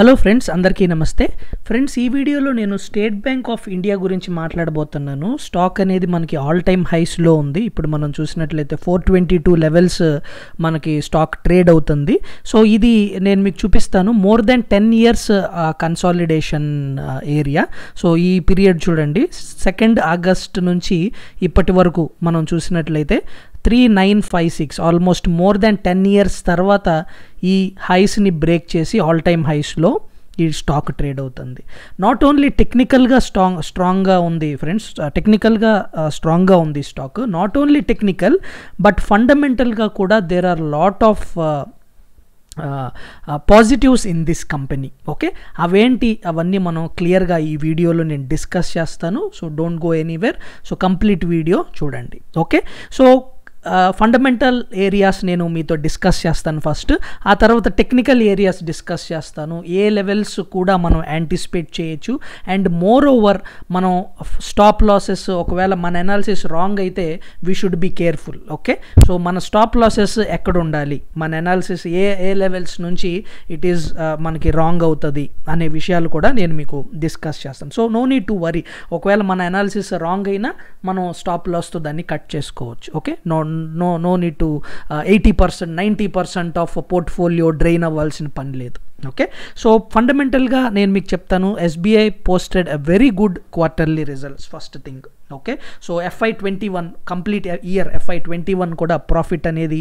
Hello friends అందరికీ నమస్తే friends ఈ వీడియోలో నేను స్టేట్ బ్యాంక్ ఆఫ్ ఇండియా గురించి మాట్లాడబోతున్నాను స్టాక్ అనేది మనకి ఆల్ టైమ్ హైస్లో ఉంది ఇప్పుడు మనం చూసినట్లయితే ఫోర్ ట్వంటీ టూ లెవెల్స్ మనకి స్టాక్ ట్రేడ్ అవుతుంది సో ఇది నేను మీకు చూపిస్తాను more than ten years consolidation area so ఈ పీరియడ్ చూడండి సెకండ్ ఆగస్ట్ నుంచి ఇప్పటి వరకు మనం చూసినట్లయితే three nine five six almost more than ten years తర్వాత ఈ హైస్ని బ్రేక్ చేసి ఆల్ టైమ్ హైస్లో ఈ స్టాక్ ట్రేడ్ అవుతుంది నాట్ ఓన్లీ టెక్నికల్గా స్ట్రాంగ్ స్ట్రాంగ్గా ఉంది ఫ్రెండ్స్ టెక్నికల్గా స్ట్రాంగ్గా ఉంది stock not only technical but ఫండమెంటల్గా కూడా there are lot of positives in this company okay అవేంటి అవన్నీ మనం క్లియర్గా ఈ వీడియోలో నేను డిస్కస్ చేస్తాను so don't go anywhere so complete video చూడండి ఓకే సో ఫండమెంటల్ ఏరియాస్ నేను మీతో డిస్కస్ చేస్తాను ఫస్ట్ ఆ తర్వాత టెక్నికల్ ఏరియాస్ డిస్కస్ చేస్తాను ఏ లెవెల్స్ కూడా మనం యాంటిసిపేట్ చేయొచ్చు అండ్ మోర్ ఓవర్ మనం స్టాప్ లాసెస్ ఒకవేళ మన ఎనాలిసిస్ రాంగ్ అయితే we should be careful okay so మన స్టాప్ లాసెస్ ఎక్కడ ఉండాలి మన ఎనాలిసిస్ ఏ ఏ లెవెల్స్ నుంచి ఇట్ ఈస్ మనకి రాంగ్ అవుతుంది అనే విషయాలు కూడా నేను మీకు డిస్కస్ చేస్తాను so no need to worry ఒకవేళ మన ఎనాలిసిస్ రాంగ్ అయినా మనం స్టాప్ లాస్తో దాన్ని కట్ చేసుకోవచ్చు okay no no no need to eighty percent ninety percent of portfolio drain అవ్వాల్సిన పని లేదు ఓకే సో ఫండమెంటల్గా నేను మీకు చెప్తాను SBI posted a very good quarterly results first thing okay so FY twenty one complete year FY twenty one కూడా profit అనేది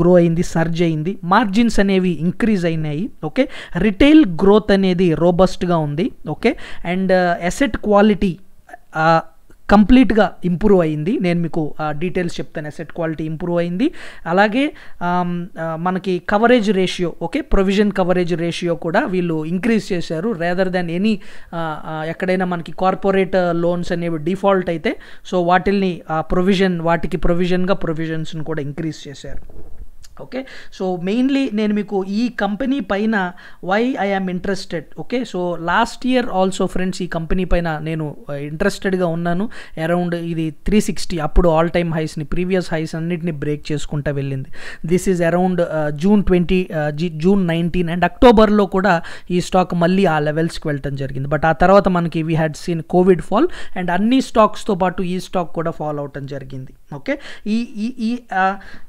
grow uh, అయింది సర్జ్ అయింది మార్జిన్స్ అనేవి ఇంక్రీజ్ అయినాయి ఓకే రిటైల్ గ్రోత్ అనేది రోబస్ట్గా ఉంది ఓకే అండ్ ఎసెట్ క్వాలిటీ కంప్లీట్గా ఇంప్రూవ్ అయింది నేను మీకు డీటెయిల్స్ చెప్తాను అసెట్ క్వాలిటీ ఇంప్రూవ్ అయింది అలాగే మనకి coverage ratio okay provision coverage ratio కూడా వీళ్ళు ఇంక్రీజ్ చేశారు రేదర్ దెన్ ఎనీ ఎక్కడైనా మనకి కార్పొరేట్ లోన్స్ అనేవి డిఫాల్ట్ అయితే సో వాటిల్ని ప్రొవిజన్ వాటికి ప్రొవిజన్గా ప్రొవిజన్స్ని కూడా ఇంక్రీజ్ చేశారు ఓకే సో మెయిన్లీ నేను మీకు ఈ కంపెనీ పైన why I am interested okay so last year also friends ఈ కంపెనీ పైన నేను ఇంట్రెస్టెడ్గా uh, ఉన్నాను అరౌండ్ ఇది త్రీ సిక్స్టీ అప్పుడు ఆల్ టైమ్ హైస్ని ప్రీవియస్ హైస్ అన్నింటినీ బ్రేక్ చేసుకుంటా వెళ్ళింది this is around June twenty June nineteen and అక్టోబర్లో కూడా ఈ స్టాక్ మళ్ళీ ఆ లెవెల్స్కి వెళ్ళటం జరిగింది బట్ ఆ తర్వాత మనకి we had seen covid fall and అన్ని స్టాక్స్తో పాటు ఈ స్టాక్ కూడా ఫాల్ అవటం జరిగింది ఓకే ఈ ఈ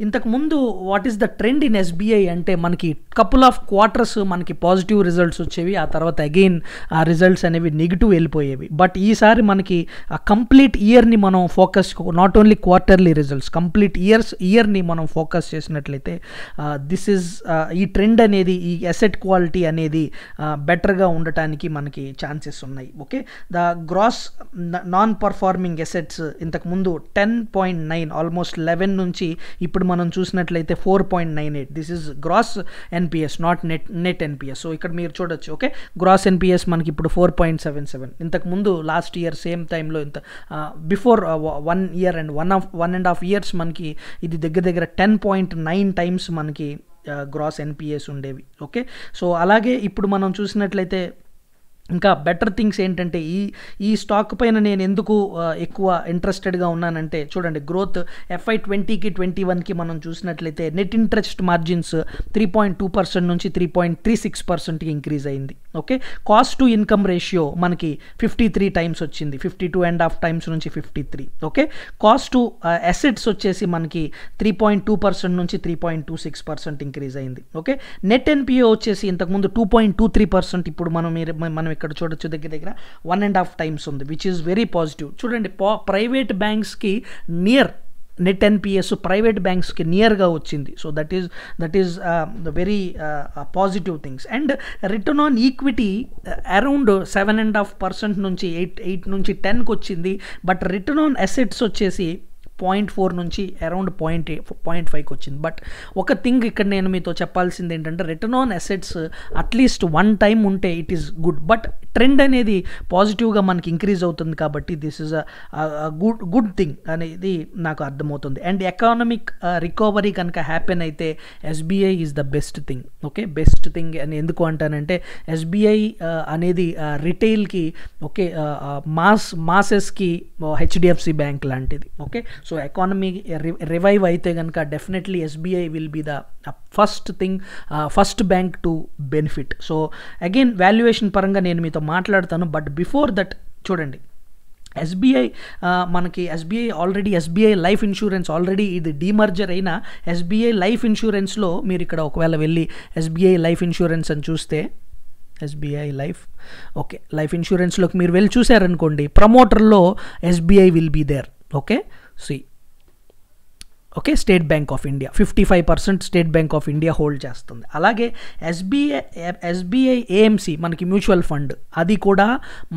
ఇంతకుముందు what is is the trend in SBI అంటే మనకి కపుల్ ఆఫ్ క్వార్టర్స్ మనకి పాజిటివ్ రిజల్ట్స్ వచ్చేవి ఆ తర్వాత అగైన్ ఆ రిజల్ట్స్ అనేవి నెగిటివ్ వెళ్ళిపోయేవి బట్ ఈసారి మనకి ఆ కంప్లీట్ ఇయర్ని మనం focus not only quarterly results complete years ఇయర్ని మనం ఫోకస్ చేసినట్లయితే దిస్ ఈజ్ ఈ ట్రెండ్ అనేది ఈ అసెట్ క్వాలిటీ అనేది బెటర్గా ఉండటానికి మనకి ఛాన్సెస్ ఉన్నాయి okay the gross non performing assets ఇంతకుముందు ten point nine almost eleven నుంచి ఇప్పుడు మనం చూసినట్లయితే four point nine eight this is gross NPAs not net net NPAs so ఇక్కడ మీరు చూడొచ్చు ఓకే గ్రాస్ ఎన్పిఎస్ మనకి ఇప్పుడు ఫోర్ పాయింట్ సెవెన్ సెవెన్ ఇంతకు ముందు లాస్ట్ ఇయర్ సేమ్ టైంలో ఇంత before one year and one of one and half years మనకి ఇది దగ్గర దగ్గర టెన్ పాయింట్ నైన్ టైమ్స్ మనకి గ్రాస్ ఎన్పిఎస్ ఉండేవి ఓకే సో అలాగే ఇప్పుడు మనం చూసినట్లయితే ఇంకా బెటర్ థింగ్స్ ఏంటంటే ఈ ఈ స్టాక్ పైన నేను ఎందుకు ఎక్కువ ఇంట్రెస్టెడ్గా ఉన్నానంటే చూడండి గ్రోత్ ఎఫ్ఐ ట్వంటీకి ట్వంటీ వన్కి మనం చూసినట్లయితే net interest margins three point two percent నుంచి త్రీ పాయింట్ త్రీ సిక్స్ పర్సెంట్కి ఇంక్రీజ్ అయింది okay cost to income ratio మనకి ఫిఫ్టీ త్రీ టైమ్స్ వచ్చింది fifty two and half times నుంచి fifty three okay cost to assets వచ్చేసి మనకి three point two percent నుంచి three point two six percent increase అయింది okay net NPO వచ్చేసి ఇంతకుముందు two point two three percent ఇప్పుడు మనం మనం ఇక్కడ చూడొచ్చు దగ్గర దగ్గర వన్ అండ్ హాఫ్ టైమ్స్ ఉంది విచ్ ఈస్ వెరీ పాజిటివ్ చూడండి ప్రైవేట్ బ్యాంక్స్కి నియర్ నెట్ ఎన్పిఎస్ ప్రైవేట్ బ్యాంక్స్కి నియర్గా వచ్చింది so that is that is the very positive things and return on equity around seven and half percent నుంచి eight eight నుంచి టెన్కి వచ్చింది బట్ రిటర్న్ ఆన్ అసెట్స్ వచ్చేసి పాయింట్ ఫోర్ నుంచి అరౌండ్ పాయింట్ పాయింట్ ఫైవ్కి వచ్చింది బట్ ఒక థింగ్ ఇక్కడ నేను మీతో చెప్పాల్సింది ఏంటంటే return on assets at least one time ఉంటే it is good but trend అనేది పాజిటివ్గా మనకి ఇంక్రీజ్ అవుతుంది కాబట్టి this is a good good thing అనేది నాకు అర్థమవుతుంది అండ్ ఎకానమిక్ రికవరీ కనుక హ్యాపెన్ అయితే SBI is the best thing okay best thing అని ఎందుకు అంటానంటే ఎస్బీఐ uh, అనేది రిటైల్కి ఓకే మాస్ మాసెస్కి హెచ్డిఎఫ్సి బ్యాంక్ లాంటిది okay so so economy revive అయితే కనుక definitely SBI will be the first thing first bank to benefit so again valuation పరంగా నేను మీతో మాట్లాడతాను బట్ బిఫోర్ దట్ చూడండి ఎస్బీఐ మనకి SBI already SBI life insurance already ఇది డీమర్జర్ అయిన ఎస్బీఐ లైఫ్ ఇన్సూరెన్స్లో మీరు ఇక్కడ ఒకవేళ వెళ్ళి ఎస్బీఐ లైఫ్ ఇన్సూరెన్స్ అని చూస్తే ఎస్బీఐ లైఫ్ ఓకే లైఫ్ ఇన్సూరెన్స్లోకి మీరు వెళ్ళి చూసారనుకోండి ప్రమోటర్లో SBI will be there okay See, okay State Bank of India fifty five percent State Bank of India hold చేస్తుంది అలాగే ఎస్బీఐ ఎస్బీఐ ఏఎంసీ మనకి మ్యూచువల్ ఫండ్ అది కూడా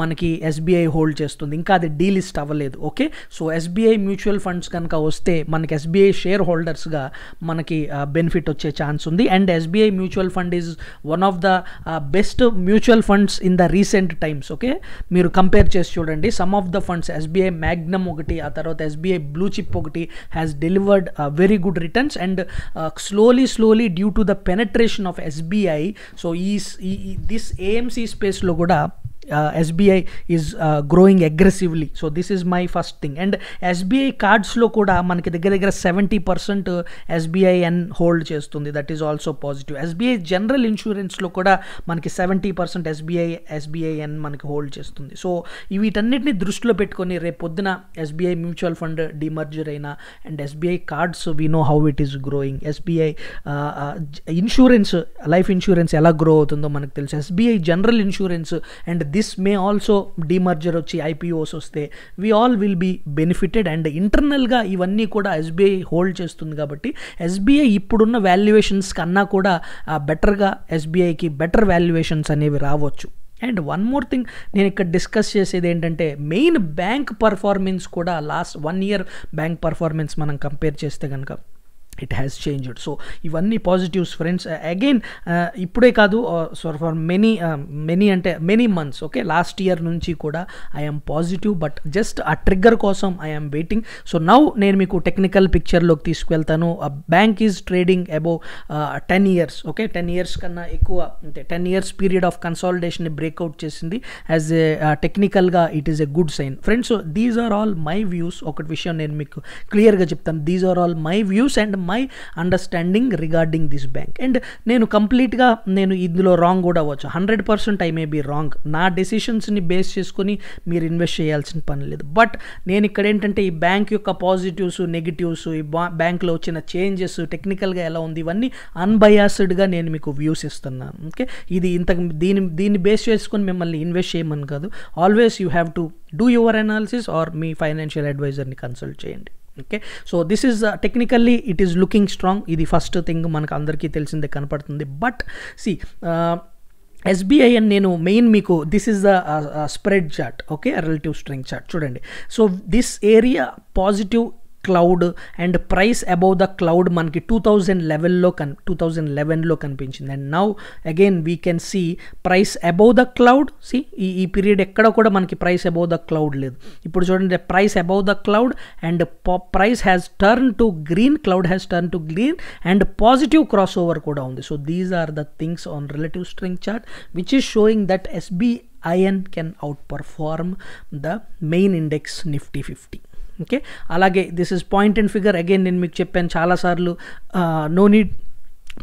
మనకి ఎస్బీఐ హోల్డ్ చేస్తుంది ఇంకా అది డీలిస్ట్ అవ్వలేదు okay so SBI mutual funds కనుక వస్తే మనకి ఎస్బీఐ షేర్ హోల్డర్స్గా మనకి బెనిఫిట్ వచ్చే ఛాన్స్ ఉంది and SBI mutual fund is one of the best mutual funds in the recent times okay మీరు కంపేర్ చేసి చూడండి some of the funds SBI Magnum ఒకటి ఆ తర్వాత ఎస్బీఐ బ్లూ చిప్ ఒకటి has delivered had uh, very good returns and uh, slowly slowly due to the penetration of SBI so is, this AMC space logo SBI SBI growing aggressively so aggressively. So my first thing and SBI కార్డ్స్లో కూడా మనకి దగ్గర దగ్గర seventy percent SBI ఎన్ hold చేస్తుంది that is also positive SBI general ఇన్సూరెన్స్లో కూడా మనకి సెవెంటీ పర్సెంట్ ఎస్బీఐ ఎస్బీఐ ఎన్ మనకి హోల్డ్ చేస్తుంది సో వీటన్నిటిని దృష్టిలో పెట్టుకొని రేపు పొద్దున ఎస్బీఐ మ్యూచువల్ ఫండ్ డిమర్జర్ అయినా and SBI cards we know how it is growing SBI insurance life insurance ఎలా గ్రో అవుతుందో మనకు తెలుసు SBI general insurance and this may also demerger వచ్చి ఐపీఓస్ వస్తే we all will be benefited and ఇంటర్నల్గా ఇవన్నీ కూడా ఎస్బీఐ హోల్డ్ చేస్తుంది కాబట్టి ఎస్బీఐ ఇప్పుడున్న వాల్యుయేషన్స్ కన్నా కూడా బెటర్గా ఎస్బీఐకి బెటర్ వాల్యుయేషన్స్ అనేవి రావచ్చు అండ్ వన్ మోర్ థింగ్ నేను ఇక్కడ డిస్కస్ చేసేది ఏంటంటే మెయిన్ బ్యాంక్ పర్ఫార్మెన్స్ కూడా last one year bank performance మనం కంపేర్ చేస్తే కనుక ఇట్ హ్యాస్ చేంజ్డ్ సో ఇవన్నీ పాజిటివ్స్ ఫ్రెండ్స్ అగైన్ ఇప్పుడే కాదు సో ఫర్ మెనీ మెనీ అంటే many months okay last year నుంచి కూడా ఐఎమ్ పాజిటివ్ బట్ జస్ట్ ఆ ట్రిగ్గర్ కోసం ఐఎమ్ వెయిటింగ్ సో నౌ నేను మీకు టెక్నికల్ పిక్చర్లోకి తీసుకువెళ్తాను bank is trading above ten years okay ten years కన్నా ఎక్కువ అంటే టెన్ ఇయర్స్ పీరియడ్ ఆఫ్ కన్సాలిడేషన్ని బ్రేక్అవుట్ చేసింది యాజ్ ఏ టెక్నికల్గా it is a good sign friends these are all my views ఒకటి విషయం నేను మీకు క్లియర్గా చెప్తాను these are all my views and my understanding regarding this bank and నేను కంప్లీట్గా నేను ఇందులో రాంగ్ కూడా అవ్వచ్చు hundred percent I may be wrong నా డెసిషన్స్ని బేస్ చేసుకొని మీరు ఇన్వెస్ట్ చేయాల్సిన పని లేదు బట్ నేను ఇక్కడ ఏంటంటే ఈ బ్యాంక్ యొక్క పాజిటివ్స్ నెగిటివ్స్ ఈ బ్యాంక్లో వచ్చిన చేంజెస్ టెక్నికల్గా ఎలా ఉంది ఇవన్నీ అన్బయాసిడ్గా నేను మీకు వ్యూస్ ఇస్తున్నాను ఓకే ఇది ఇంత దీని దీన్ని బేస్ చేసుకొని మిమ్మల్ని ఇన్వెస్ట్ చేయమని కాదు always you have to do your analysis or మీ ఫైనాన్షియల్ అడ్వైజర్ని కన్సల్ట్ చేయండి okay so this is technically it is looking strong ఇది ఫస్ట్ థింగ్ మనకు అందరికీ తెలిసిందే కనపడుతుంది బట్ సి ఎస్బీఐ అని నేను మెయిన్ మీకు this is the spread chart okay relative strength chart చూడండి so this area positive cloud and price above the cloud మనకి టూ థౌజండ్ లెవెల్లో కన్ టూ థౌజండ్ లెవెన్లో కనిపించింది and now again we can see price above the cloud see ఈ ఈ period ఎక్కడ కూడా మనకి ప్రైస్ అబౌవ్ ద క్లౌడ్ లేదు ఇప్పుడు చూడండి price above the cloud and price has turn to green cloud has turn to green and positive cross over కూడా ఉంది so these are the things on relative strength chart which is showing that SBIN can outperform the main index Nifty fifty okay అలాగే this is point and figure again నేను మీకు చెప్పాను చాలాసార్లు no uh, need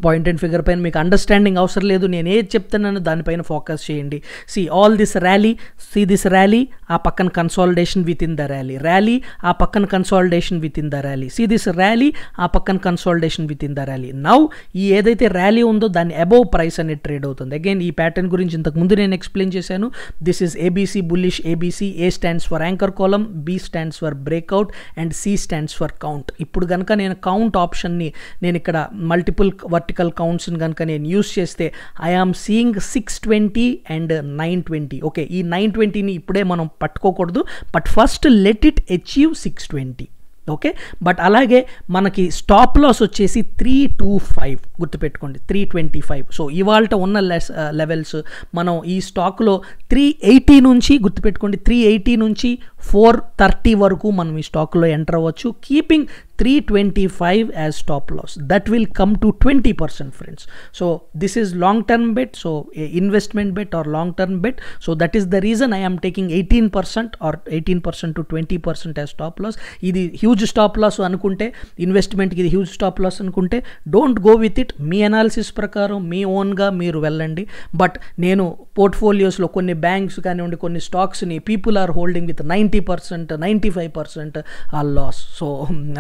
point and figure పైన మీకు understanding అవసరం లేదు నేను ఏది చెప్తున్నాను దానిపైన ఫోకస్ చేయండి see all this rally see this rally ఆ పక్కన consolidation within the rally rally ఆ పక్కన consolidation within the rally see this rally ఆ పక్కన consolidation within the rally now ఈ ఏదైతే ర్యాలీ ఉందో దాని అబౌవ్ ప్రైస్ అనేది ట్రేడ్ అవుతుంది అగైన్ ఈ ప్యాటర్న్ గురించి ఇంతకుముందు నేను ఎక్స్ప్లెయిన్ చేశాను this is ABC bullish ABC A stands for anchor column B stands for breakout and C stands for count ఇప్పుడు కనుక నేను కౌంట్ ఆప్షన్ని నేను ఇక్కడ మల్టిపుల్ పార్టికల్ కౌంట్స్ని కనుక నేను యూస్ చేస్తే I am seeing six twenty and nine twenty okay ఈ నైన్ ట్వంటీని ఇప్పుడే మనం పట్టుకోకూడదు but first let it achieve six twenty okay but అలాగే మనకి స్టాప్ లాస్ వచ్చేసి త్రీ టూ ఫైవ్ గుర్తుపెట్టుకోండి త్రీ ట్వంటీ ఫైవ్ సో ఇవాళ ఉన్న లెస్ లెవెల్స్ uh, మనం ఈ స్టాక్లో త్రీ ఎయిటీ నుంచి గుర్తుపెట్టుకోండి త్రీ ఎయిటీ నుంచి ఫోర్ థర్టీ వరకు మనం ఈ స్టాక్లో ఎంటర్ అవ్వచ్చు keeping 325 as stop loss that will come to 20% friends so this is long term bet so investment bet or long term bet so that is the reason i am taking 18% or 18% to 20% as stop loss ఇది huge stop loss అనుకుంటే ఇన్వెస్ట్మెంట్కి ఇది huge stop loss అనుకుంటే don't go with it మీ analysis ప్రకారం మీ ఓన్గా మీరు వెళ్ళండి బట్ నేను పోర్ట్ఫోలియోస్లో కొన్ని బ్యాంక్స్ కానివ్వండి కొన్ని స్టాక్స్ని people are holding with ninety percent ninety five percent ఆ loss so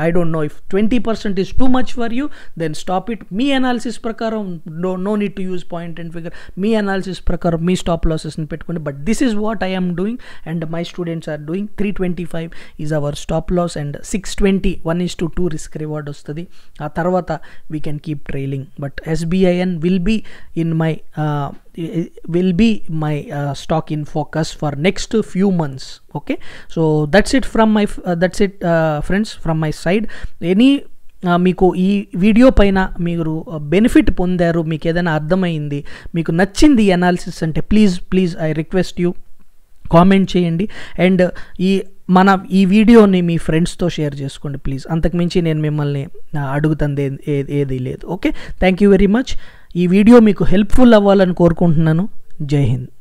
I don't don't know if twenty percent is too much for you then stop it మీ అనాలిసిస్ ప్రకారం do no need to use point and figure మీ analysis ప్రకారం మీ stop లాసెస్ని పెట్టుకోండి but this is what I'm doing and my students are doing three twenty five is our stop loss and six twenty one is to two risk reward వస్తుంది ఆ తర్వాత we can keep trailing but SBIN will be in my will be my uh, stock in focus for next few months okay so that's it from my uh, that's it uh, friends from my side any uh, మీకు ఈ video పైన మీరు benefit uh, పొందారు మీకు ఏదైనా అర్థమైంది మీకు నచ్చింది అనాలిసిస్ అంటే please please I request you comment చేయండి అండ్ ఈ మన ఈ వీడియోని మీ ఫ్రెండ్స్తో షేర్ చేసుకోండి ప్లీజ్ అంతకుమించి నేను మిమ్మల్ని uh, అడుగుతుంది ఏది ఏది లేదు okay thank you very much ఈ వీడియో మీకు హెల్ప్ఫుల్ అవ్వాలని కోరుకుంటున్నాను జై హింద్